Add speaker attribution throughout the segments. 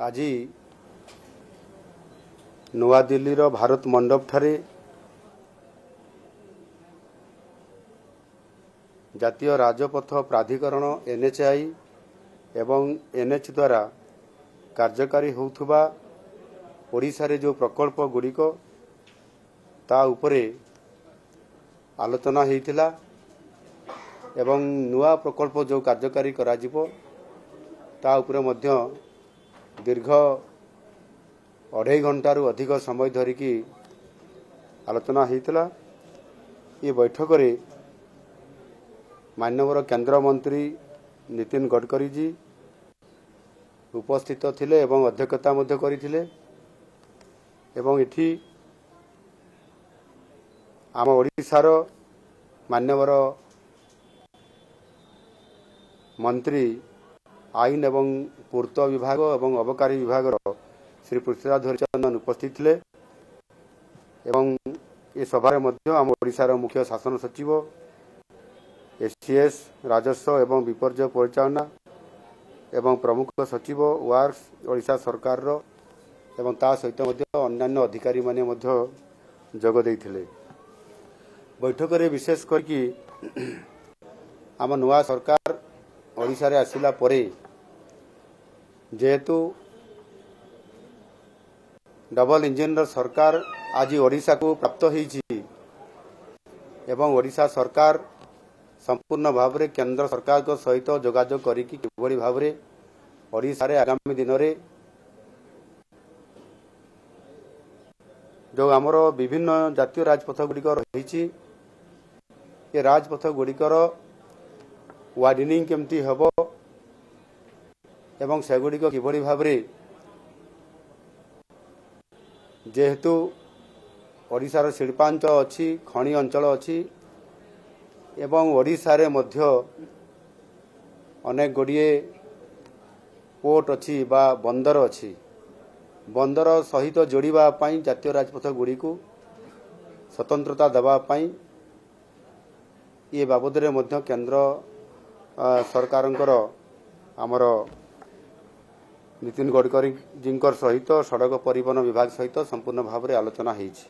Speaker 1: ଆଜି ନୂଆଦିଲ୍ଲୀର ଭାରତ ମଣ୍ଡପଠାରେ ଜାତୀୟ ରାଜପଥ ପ୍ରାଧିକରଣ ଏନ୍ଏଚ୍ଆଇ ଏବଂ ଏନ୍ଏଚ୍ ଦ୍ୱାରା କାର୍ଯ୍ୟକାରୀ ହେଉଥିବା ଓଡ଼ିଶାରେ ଯେଉଁ ପ୍ରକଳ୍ପଗୁଡ଼ିକ ତା ଉପରେ ଆଲୋଚନା ହୋଇଥିଲା ଏବଂ ନୂଆ ପ୍ରକଳ୍ପ ଯେଉଁ କାର୍ଯ୍ୟକାରୀ କରାଯିବ ତା ଉପରେ ମଧ୍ୟ ଦୀର୍ଘ ଅଢ଼େଇ ଘଣ୍ଟାରୁ ଅଧିକ ସମୟ ଧରିକି ଆଲୋଚନା ହୋଇଥିଲା ଏ ବୈଠକରେ ମାନ୍ୟବର କେନ୍ଦ୍ରମନ୍ତ୍ରୀ ନୀତିନ ଗଡ଼କରୀଜୀ ଉପସ୍ଥିତ ଥିଲେ ଏବଂ ଅଧ୍ୟକ୍ଷତା ମଧ୍ୟ କରିଥିଲେ ଏବଂ ଏଠି ଆମ ଓଡ଼ିଶାର ମାନ୍ୟବର ମନ୍ତ୍ରୀ ଆଇନ ଏବଂ ପୂର୍ତ୍ତ ବିଭାଗ ଏବଂ ଅବକାରୀ ବିଭାଗର ଶ୍ରୀ ପୃଥ୍ୱୀରାଜ ହରିଚନ୍ଦନ ଉପସ୍ଥିତ ଥିଲେ ଏବଂ ଏ ସଭାରେ ମଧ୍ୟ ଆମ ଓଡ଼ିଶାର ମୁଖ୍ୟ ଶାସନ ସଚିବ ଏସ୍ସିଏସ୍ ରାଜସ୍ୱ ଏବଂ ବିପର୍ଯ୍ୟୟ ପରିଚାଳନା ଏବଂ ପ୍ରମୁଖ ସଚିବ ୱାର୍କସ୍ ଓଡ଼ିଶା ସରକାରର ଏବଂ ତା ସହିତ ମଧ୍ୟ ଅନ୍ୟାନ୍ୟ ଅଧିକାରୀମାନେ ମଧ୍ୟ ଯୋଗ ଦେଇଥିଲେ ବୈଠକରେ ବିଶେଷ କରିକି ଆମ ନୂଆ ସରକାର ଓଡ଼ିଶାରେ ଆସିଲା ପରେ ଯେହେତୁ ଡବଲ ଇଞ୍ଜିନର ସରକାର ଆଜି ଓଡ଼ିଶାକୁ ପ୍ରାପ୍ତ ହୋଇଛି ଏବଂ ଓଡ଼ିଶା ସରକାର ସମ୍ପୂର୍ଣ୍ଣ ଭାବରେ କେନ୍ଦ୍ର ସରକାରଙ୍କ ସହିତ ଯୋଗାଯୋଗ କରିକି କିଭଳି ଭାବରେ ଓଡ଼ିଶାରେ ଆଗାମୀ ଦିନରେ ଯେଉଁ ଆମର ବିଭିନ୍ନ ଜାତୀୟ ରାଜପଥ ଗୁଡ଼ିକ ରହିଛି ଏ ରାଜପଥଗୁଡ଼ିକର ୱାର୍ଡିନିଂ କେମିତି ହେବ ଏବଂ ସେଗୁଡ଼ିକ କିଭଳି ଭାବରେ ଯେହେତୁ ଓଡ଼ିଶାର ଶିଳ୍ପାଞ୍ଚଳ ଅଛି ଖଣି ଅଞ୍ଚଳ ଅଛି ଏବଂ ଓଡ଼ିଶାରେ ମଧ୍ୟ ଅନେକ ଗୁଡ଼ିଏ ପୋର୍ଟ ଅଛି ବା ବନ୍ଦର ଅଛି ବନ୍ଦର ସହିତ ଯୋଡ଼ିବା ପାଇଁ ଜାତୀୟ ରାଜପଥଗୁଡ଼ିକୁ ସ୍ୱତନ୍ତ୍ରତା ଦେବା ପାଇଁ ଏ ବାବଦରେ ମଧ୍ୟ କେନ୍ଦ୍ର ସରକାରଙ୍କର ଆମର ନୀତିନ ଗଡ଼କରୀଜୀଙ୍କ ସହିତ ସଡ଼କ ପରିବହନ ବିଭାଗ ସହିତ ସମ୍ପୂର୍ଣ୍ଣ ଭାବରେ ଆଲୋଚନା ହୋଇଛି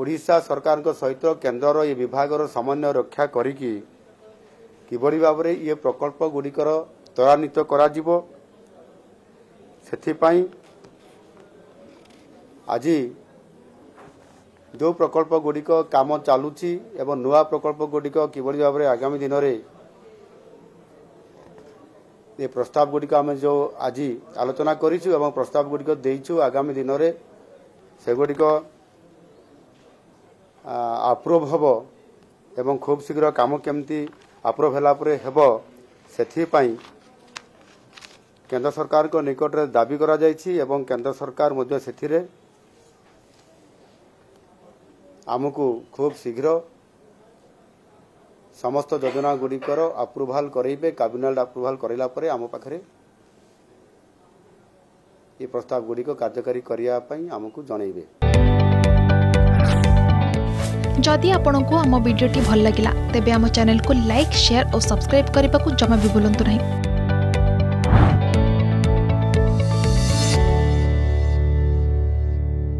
Speaker 1: ଓଡ଼ିଶା ସରକାରଙ୍କ ସହିତ କେନ୍ଦ୍ରର ଏ ବିଭାଗର ସମନ୍ୱୟ ରକ୍ଷା କରିକି କିଭଳି ଭାବରେ ଇଏ ପ୍ରକଳ୍ପଗୁଡ଼ିକର ତ୍ୱରାନ୍ୱିତ କରାଯିବ ସେଥିପାଇଁ ଆଜି ଯେଉଁ ପ୍ରକଳ୍ପଗୁଡ଼ିକ କାମ ଚାଲୁଛି ଏବଂ ନୂଆ ପ୍ରକଳ୍ପ ଗୁଡ଼ିକ କିଭଳି ଭାବରେ ଆଗାମୀ ଦିନରେ ଏ ପ୍ରସ୍ତାବଗୁଡ଼ିକ ଆମେ ଯେଉଁ ଆଜି ଆଲୋଚନା କରିଛୁ ଏବଂ ପ୍ରସ୍ତାବ ଗୁଡ଼ିକ ଦେଇଛୁ ଆଗାମୀ ଦିନରେ ସେଗୁଡ଼ିକ ଆପ୍ରୁଭ୍ ହେବ ଏବଂ ଖୁବ୍ ଶୀଘ୍ର କାମ କେମିତି ଆପ୍ରୁଭ୍ ହେଲା ପରେ ହେବ ସେଥିପାଇଁ କେନ୍ଦ୍ର ସରକାରଙ୍କ ନିକଟରେ ଦାବି କରାଯାଇଛି ଏବଂ କେନ୍ଦ୍ର ସରକାର ମଧ୍ୟ ସେଥିରେ ଆମକୁ ଖୁବ୍ ଶୀଘ୍ର ସମସ୍ତ ଯୋଜନା ଗୁଡ଼ିକର ଆପ୍ରୁଭାଲ୍ କରାଇବେ କ୍ୟାବିନେଟ୍ ଆପ୍ରୁଭାଲ୍ କରାଇଲା ପରେ ଆମ ପାଖରେ ଏ ପ୍ରସ୍ତାବ ଗୁଡ଼ିକ କାର୍ଯ୍ୟକାରୀ କରିବା ପାଇଁ ଆମକୁ ଜଣାଇବେ ଯଦି ଆପଣଙ୍କୁ ଆମ ଭିଡ଼ିଓଟି ଭଲ ଲାଗିଲା ତେବେ ଆମ ଚ୍ୟାନେଲକୁ ଲାଇକ୍ ସେୟାର ଓ ସବସ୍କ୍ରାଇବ୍ କରିବାକୁ ଜମା ବି ଭୁଲନ୍ତୁ ନାହିଁ